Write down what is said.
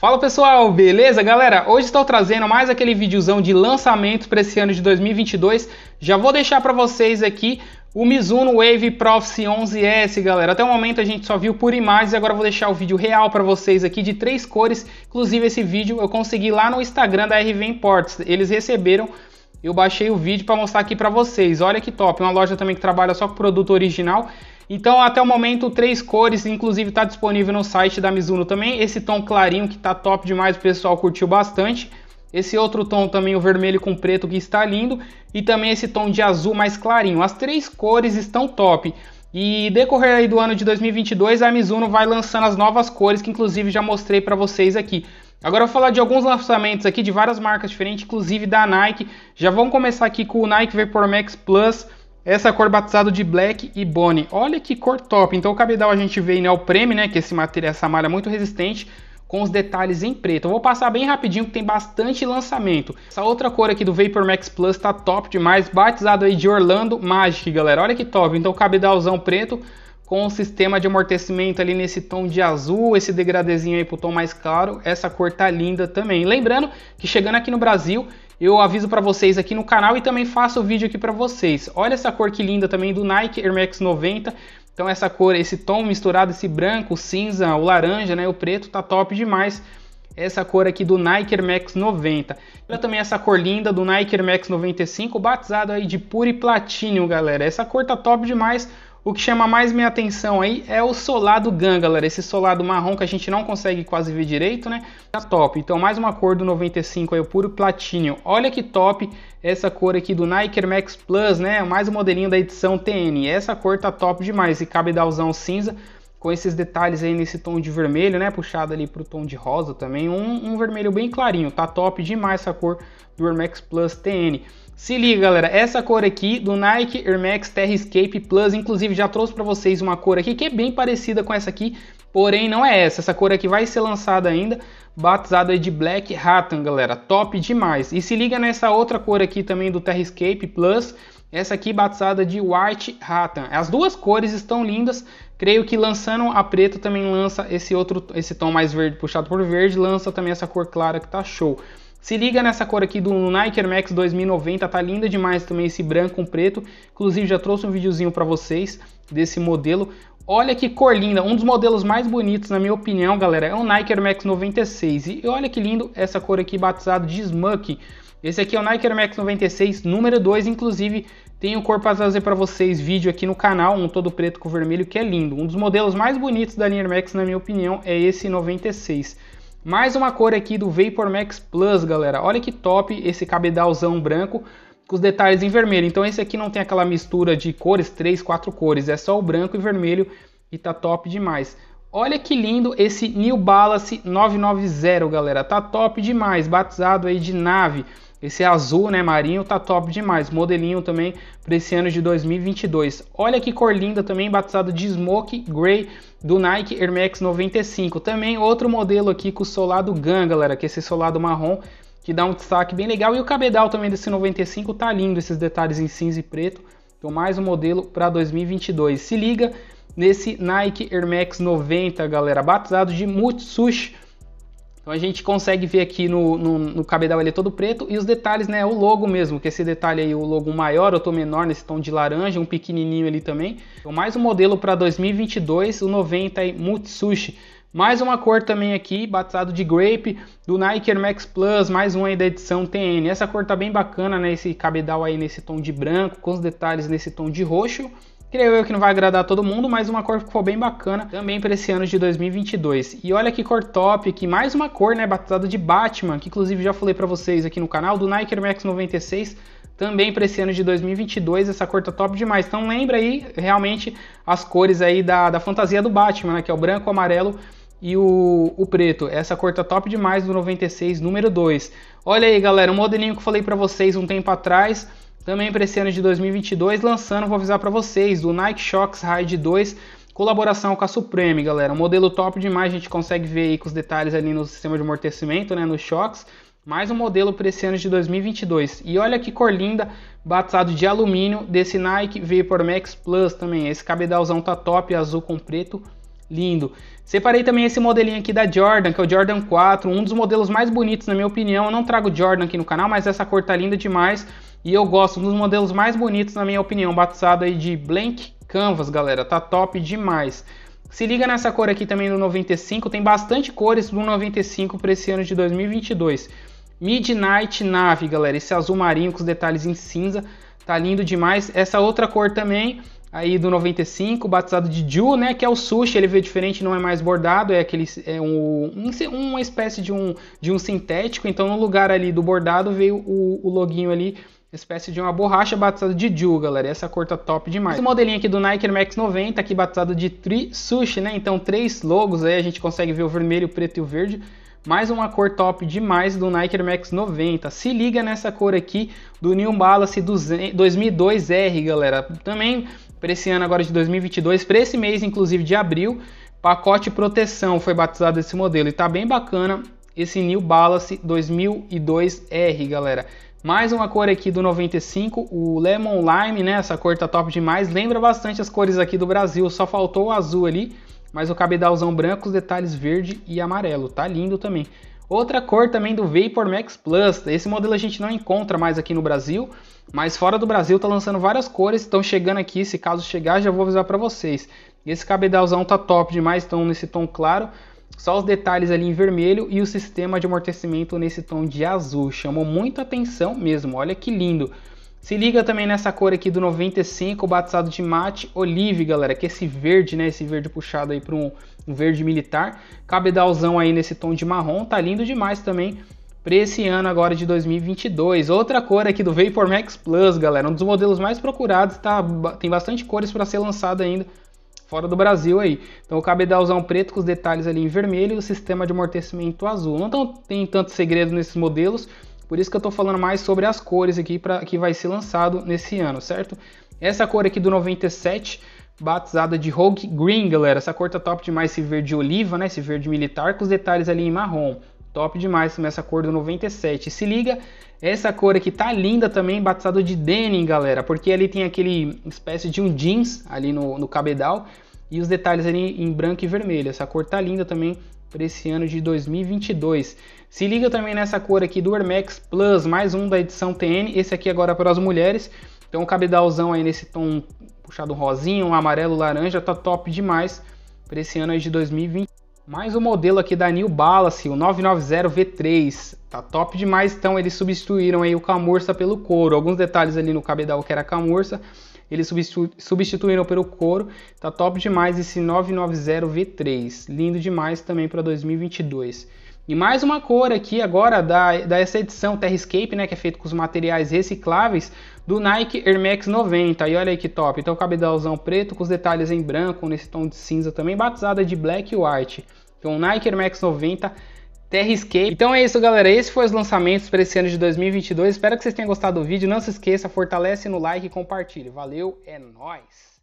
Fala pessoal, beleza galera? Hoje estou trazendo mais aquele videozão de lançamento para esse ano de 2022. Já vou deixar para vocês aqui o Mizuno Wave Prophecy 11S, galera. Até o momento a gente só viu por imagens, agora vou deixar o vídeo real para vocês aqui de três cores. Inclusive esse vídeo eu consegui lá no Instagram da RV Imports. Eles receberam eu baixei o vídeo para mostrar aqui para vocês. Olha que top, uma loja também que trabalha só com produto original então, até o momento, três cores, inclusive está disponível no site da Mizuno também. Esse tom clarinho que está top demais, o pessoal curtiu bastante. Esse outro tom também, o vermelho com preto, que está lindo. E também esse tom de azul mais clarinho. As três cores estão top. E decorrer aí do ano de 2022, a Mizuno vai lançando as novas cores, que inclusive já mostrei para vocês aqui. Agora eu vou falar de alguns lançamentos aqui de várias marcas diferentes, inclusive da Nike. Já vamos começar aqui com o Nike Vapor Max Plus. Essa cor batizada de Black e Bonnie. Olha que cor top. Então o cabedal a gente vê em neoprene, né? Que esse material, essa malha é muito resistente com os detalhes em preto. Eu vou passar bem rapidinho que tem bastante lançamento. Essa outra cor aqui do Vapor Max Plus tá top demais, batizado aí de Orlando Magic, galera. Olha que top. Então cabedalzão preto com o sistema de amortecimento ali nesse tom de azul, esse degradezinho aí pro tom mais claro, essa cor tá linda também. Lembrando que chegando aqui no Brasil, eu aviso para vocês aqui no canal e também faço o vídeo aqui para vocês. Olha essa cor que linda também do Nike Air Max 90. Então essa cor, esse tom misturado, esse branco, o cinza, o laranja, né, o preto, tá top demais. Essa cor aqui do Nike Air Max 90. Olha também essa cor linda do Nike Air Max 95, batizado aí de Pure Platinum, galera. Essa cor tá top demais. O que chama mais minha atenção aí é o solado GAN, galera. Esse solado marrom que a gente não consegue quase ver direito, né? Tá top. Então, mais uma cor do 95 aí, o puro Platinum. Olha que top essa cor aqui do Nike Max Plus, né? Mais um modelinho da edição TN. Essa cor tá top demais. E cabedalzão cinza com esses detalhes aí nesse tom de vermelho, né? Puxado ali pro tom de rosa também. Um, um vermelho bem clarinho. Tá top demais essa cor do Air Max Plus TN. Se liga, galera, essa cor aqui do Nike Air Max Terra Escape Plus, inclusive já trouxe para vocês uma cor aqui que é bem parecida com essa aqui, porém não é essa, essa cor aqui vai ser lançada ainda, batizada de Black Hatton, galera, top demais. E se liga nessa outra cor aqui também do Terra Escape Plus, essa aqui batizada de White Hatton. As duas cores estão lindas, creio que lançando a preta também lança esse outro, esse tom mais verde puxado por verde, lança também essa cor clara que tá show. Se liga nessa cor aqui do Nike Air Max 2090, tá linda demais também esse branco com preto. Inclusive já trouxe um videozinho para vocês desse modelo. Olha que cor linda, um dos modelos mais bonitos na minha opinião, galera, é o Nike Air Max 96. E olha que lindo essa cor aqui batizado de Smuck. Esse aqui é o Nike Air Max 96, número 2, inclusive tenho cor para trazer para vocês vídeo aqui no canal, um todo preto com vermelho que é lindo. Um dos modelos mais bonitos da linha Air Max na minha opinião é esse 96. Mais uma cor aqui do Vapor Max Plus, galera. Olha que top esse cabedalzão branco com os detalhes em vermelho. Então esse aqui não tem aquela mistura de cores, três, quatro cores. É só o branco e vermelho e tá top demais. Olha que lindo esse New Balance 990, galera. Tá top demais, batizado aí de nave. Esse azul, né, marinho, tá top demais. Modelinho também para esse ano de 2022. Olha que cor linda também, batizado de Smoke Grey do Nike Air Max 95. Também outro modelo aqui com o solado GAN, galera, que é esse solado marrom que dá um destaque bem legal. E o cabedal também desse 95 tá lindo, esses detalhes em cinza e preto. Então mais um modelo para 2022. Se liga nesse Nike Air Max 90, galera, batizado de Mutsushi então a gente consegue ver aqui no, no, no cabedal ele é todo preto e os detalhes, né, é o logo mesmo, que esse detalhe aí, o logo maior, eu tô menor nesse tom de laranja, um pequenininho ali também. Então mais um modelo para 2022, o 90 aí, Mutsushi. Mais uma cor também aqui, batizado de Grape, do Nike Air Max Plus, mais um aí da edição TN. Essa cor tá bem bacana, né, esse cabedal aí nesse tom de branco, com os detalhes nesse tom de roxo. Creio eu que não vai agradar todo mundo, mas uma cor que ficou bem bacana também para esse ano de 2022. E olha que cor top, que mais uma cor, né, batizada de Batman, que inclusive já falei para vocês aqui no canal, do Nike Air Max 96, também para esse ano de 2022, essa cor tá top demais. Então lembra aí, realmente, as cores aí da, da fantasia do Batman, né, que é o branco, o amarelo e o, o, preto. Essa cor tá top demais do 96, número 2. Olha aí, galera, um modelinho que eu falei para vocês um tempo atrás, também para esse ano de 2022, lançando, vou avisar para vocês, o Nike Shox Ride 2, colaboração com a Supreme, galera. Um modelo top demais, a gente consegue ver aí com os detalhes ali no sistema de amortecimento, né, no Shox. Mais um modelo para esse ano de 2022. E olha que cor linda, batizado de alumínio, desse Nike Vapor Max Plus também. Esse cabedalzão tá top, azul com preto, lindo. Separei também esse modelinho aqui da Jordan, que é o Jordan 4, um dos modelos mais bonitos na minha opinião. Eu não trago Jordan aqui no canal, mas essa cor tá linda demais e eu gosto, um dos modelos mais bonitos na minha opinião, batizado aí de Blank Canvas, galera, tá top demais. Se liga nessa cor aqui também do 95, tem bastante cores do 95 para esse ano de 2022. Midnight Nave, galera, esse azul marinho com os detalhes em cinza, tá lindo demais. Essa outra cor também aí do 95, batizado de Ju, né, que é o sushi, ele veio diferente, não é mais bordado, é aquele é um, um, uma espécie de um, de um sintético, então no lugar ali do bordado veio o, o ali, espécie de uma borracha batizada de Ju, galera, essa cor tá top demais. Esse modelinho aqui do Nike Air Max 90, aqui batizado de Tri Sushi, né, então três logos aí, a gente consegue ver o vermelho, o preto e o verde, mais uma cor top demais do Nike Air Max 90. Se liga nessa cor aqui do New Balance 2002R, galera. Também para esse ano agora de 2022, para esse mês inclusive de abril. Pacote proteção foi batizado esse modelo e tá bem bacana esse New Balance 2002R, galera. Mais uma cor aqui do 95, o Lemon Lime, né? Essa cor tá top demais. Lembra bastante as cores aqui do Brasil, só faltou o azul ali, mas o cabedalzão branco, os detalhes verde e amarelo. Tá lindo também. Outra cor também do Vapor Max Plus. Esse modelo a gente não encontra mais aqui no Brasil, mas fora do Brasil tá lançando várias cores, estão chegando aqui, se caso chegar já vou avisar para vocês. Esse cabedalzão tá top demais, estão nesse tom claro, só os detalhes ali em vermelho e o sistema de amortecimento nesse tom de azul. Chamou muita atenção mesmo, olha que lindo. Se liga também nessa cor aqui do 95, batizado de mate olive, galera, que é esse verde, né, esse verde puxado aí para um, um, verde militar, cabedalzão aí nesse tom de marrom, tá lindo demais também para esse ano agora de 2022. Outra cor aqui do Vapor Max Plus, galera, um dos modelos mais procurados, tá, tem bastante cores para ser lançado ainda fora do Brasil aí. Então o cabedalzão preto com os detalhes ali em vermelho e o sistema de amortecimento azul. Não tão, tem tanto segredo nesses modelos, por isso que eu estou falando mais sobre as cores aqui pra, que vai ser lançado nesse ano, certo? Essa cor aqui do 97, batizada de Rogue Green, galera. Essa cor tá top demais, esse verde oliva, né? Esse verde militar com os detalhes ali em marrom. Top demais também essa cor do 97. se liga, essa cor aqui tá linda também, batizada de denim, galera. Porque ali tem aquele espécie de um jeans ali no, no cabedal. E os detalhes ali em branco e vermelho. Essa cor tá linda também, para esse ano de 2022. Se liga também nessa cor aqui do Hermex Plus, mais um da edição TN, esse aqui agora para as mulheres. Então o cabedalzão aí nesse tom puxado rosinho, amarelo, laranja, tá top demais para esse ano aí de 2020. Mais um modelo aqui da New Balance, o 990 V3, tá top demais, então eles substituíram aí o camurça pelo couro. Alguns detalhes ali no cabedal que era camurça, eles substituíram pelo couro, tá top demais esse 990 V3, lindo demais também para 2022. E mais uma cor aqui agora da, dessa edição Terrascape, né, que é feito com os materiais recicláveis do Nike Air Max 90. E olha aí que top. Então cabedalzão preto com os detalhes em branco, nesse tom de cinza também, batizada de black e white. Então Nike Air Max 90 risquei. Então é isso, galera. Esse foi os lançamentos para esse ano de 2022. Espero que vocês tenham gostado do vídeo. Não se esqueça, fortalece no like e compartilhe. Valeu, é nóis!